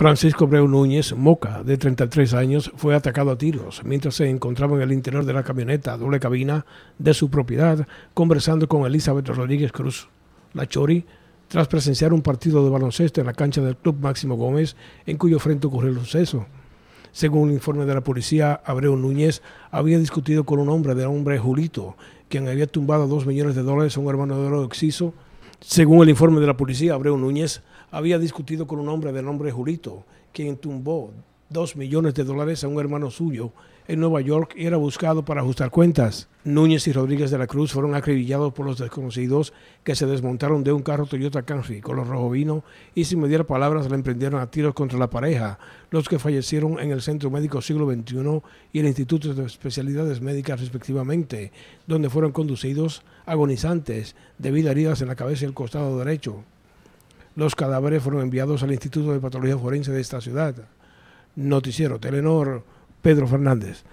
Francisco Abreu Núñez Moca, de 33 años, fue atacado a tiros mientras se encontraba en el interior de la camioneta doble cabina de su propiedad conversando con Elizabeth Rodríguez Cruz. La Chori, tras presenciar un partido de baloncesto en la cancha del Club Máximo Gómez, en cuyo frente ocurrió el suceso. Según un informe de la policía, Abreu Núñez había discutido con un hombre de nombre Julito, quien había tumbado dos millones de dólares a un hermano de oro exciso según el informe de la policía, Abreu Núñez había discutido con un hombre de nombre Jurito, quien tumbó ...dos millones de dólares a un hermano suyo en Nueva York y era buscado para ajustar cuentas. Núñez y Rodríguez de la Cruz fueron acribillados por los desconocidos que se desmontaron de un carro Toyota Camry color rojo vino y sin mediar palabras le emprendieron a tiros contra la pareja, los que fallecieron en el Centro Médico Siglo XXI y el Instituto de Especialidades Médicas respectivamente, donde fueron conducidos agonizantes debido a heridas en la cabeza y el costado derecho. Los cadáveres fueron enviados al Instituto de Patología Forense de esta ciudad. Noticiero Telenor, Pedro Fernández.